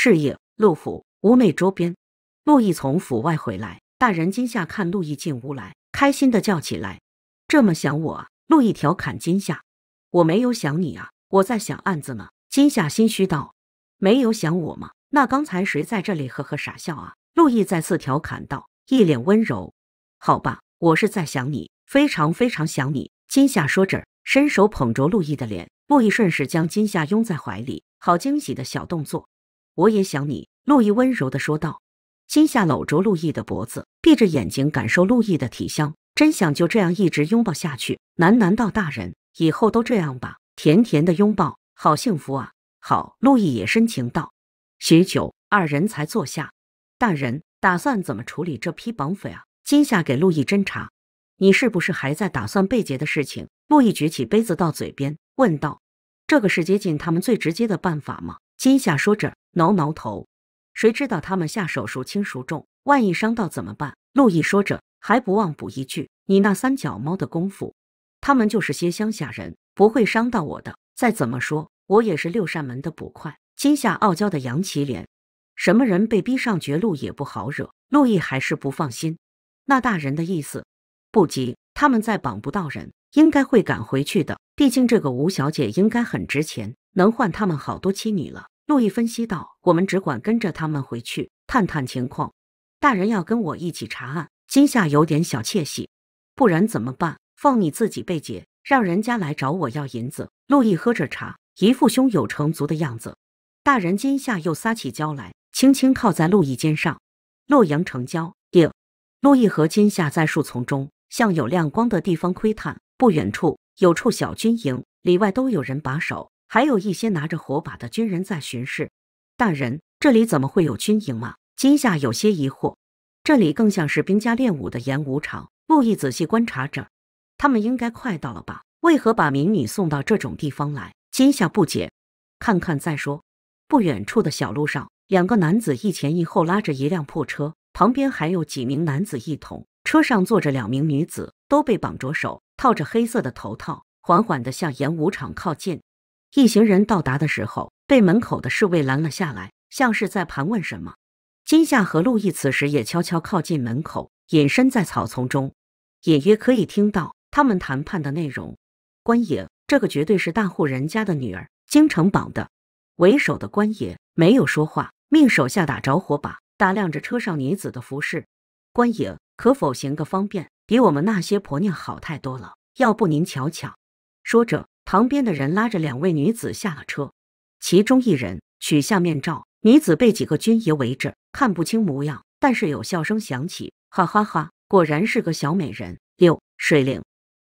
事业、陆府屋内周边，陆毅从府外回来，大人今夏看陆毅进屋来，开心的叫起来：“这么想我啊？”陆毅调侃今夏：“我没有想你啊，我在想案子呢。”今夏心虚道：“没有想我吗？那刚才谁在这里呵呵傻笑啊？”陆毅再次调侃道，一脸温柔：“好吧，我是在想你，非常非常想你。”今夏说着，伸手捧着陆毅的脸，陆毅顺势将今夏拥在怀里，好惊喜的小动作。我也想你，路易温柔地说道。金夏搂住路易的脖子，闭着眼睛感受路易的体香，真想就这样一直拥抱下去，喃喃道：“大人，以后都这样吧。”甜甜的拥抱，好幸福啊！好，路易也深情道。许久，二人才坐下。大人打算怎么处理这批绑匪啊？金夏给路易斟茶。你是不是还在打算被劫的事情？路易举起杯子到嘴边，问道：“这个是接近他们最直接的办法吗？”金夏说着。挠挠头，谁知道他们下手孰轻孰重？万一伤到怎么办？陆毅说着，还不忘补一句：“你那三脚猫的功夫，他们就是些乡下人，不会伤到我的。再怎么说，我也是六扇门的捕快。”今夏傲娇的杨奇连，什么人被逼上绝路也不好惹。陆毅还是不放心。那大人的意思，不急，他们再绑不到人，应该会赶回去的。毕竟这个吴小姐应该很值钱，能换他们好多妻女了。路易分析道：“我们只管跟着他们回去探探情况，大人要跟我一起查案。今夏有点小窃喜，不然怎么办？放你自己被劫，让人家来找我要银子。”路易喝着茶，一副胸有成竹的样子。大人今夏又撒起娇来，轻轻靠在路易肩上。洛阳城郊，定。路易和今夏在树丛中向有亮光的地方窥探，不远处有处小军营，里外都有人把守。还有一些拿着火把的军人在巡视。大人，这里怎么会有军营吗？金夏有些疑惑，这里更像是兵家练武的演武场。陆毅仔细观察着，他们应该快到了吧？为何把民女送到这种地方来？金夏不解，看看再说。不远处的小路上，两个男子一前一后拉着一辆破车，旁边还有几名男子一同。车上坐着两名女子，都被绑着手，套着黑色的头套，缓缓地向演武场靠近。一行人到达的时候，被门口的侍卫拦了下来，像是在盘问什么。金夏和陆毅此时也悄悄靠近门口，隐身在草丛中，隐约可以听到他们谈判的内容。官爷，这个绝对是大户人家的女儿，京城榜的。为首的官爷没有说话，命手下打着火把，打量着车上女子的服饰。官爷可否行个方便？比我们那些婆娘好太多了，要不您瞧瞧？说着。旁边的人拉着两位女子下了车，其中一人取下面罩，女子被几个军爷围着，看不清模样，但是有笑声响起，哈哈哈，果然是个小美人，六水灵。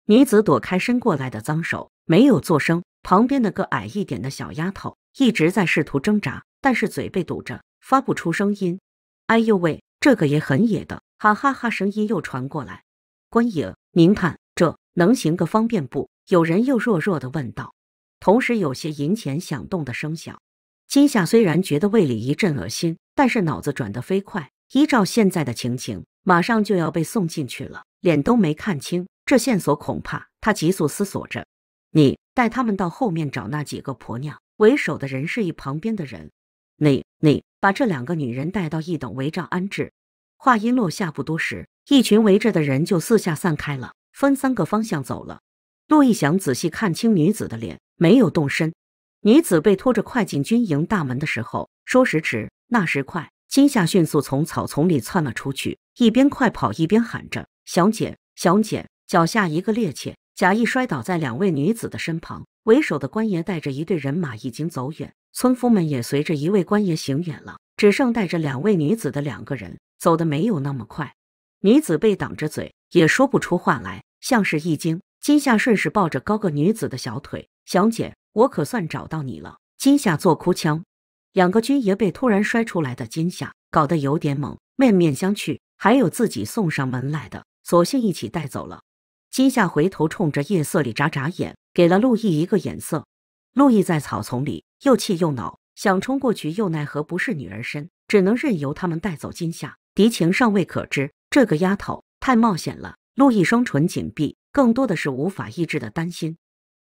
女子躲开伸过来的脏手，没有作声。旁边的个矮一点的小丫头一直在试图挣扎，但是嘴被堵着，发不出声音。哎呦喂，这个也很野的，哈哈哈，声音又传过来，官爷您看这能行个方便不？有人又弱弱的问道，同时有些银钱响动的声响。金夏虽然觉得胃里一阵恶心，但是脑子转得飞快。依照现在的情形，马上就要被送进去了，脸都没看清，这线索恐怕……他急速思索着。你带他们到后面找那几个婆娘。为首的人示意旁边的人：“你你把这两个女人带到一等围帐安置。”话音落下不多时，一群围着的人就四下散开了，分三个方向走了。陆毅想仔细看清女子的脸，没有动身。女子被拖着快进军营大门的时候，说时迟，那时快，金夏迅速从草丛里窜了出去，一边快跑一边喊着：“小姐，小姐！”脚下一个趔趄，假意摔倒在两位女子的身旁。为首的官爷带着一队人马已经走远，村夫们也随着一位官爷行远了，只剩带着两位女子的两个人走的没有那么快。女子被挡着嘴，也说不出话来，像是一惊。金夏顺势抱着高个女子的小腿，小姐，我可算找到你了。金夏做哭腔，两个军爷被突然摔出来的金夏搞得有点懵，面面相觑，还有自己送上门来的，索性一起带走了。金夏回头冲着夜色里眨眨眼，给了陆毅一个眼色。陆毅在草丛里又气又恼，想冲过去又奈何不是女儿身，只能任由他们带走金夏。敌情尚未可知，这个丫头太冒险了。陆毅双唇紧闭。更多的是无法抑制的担心。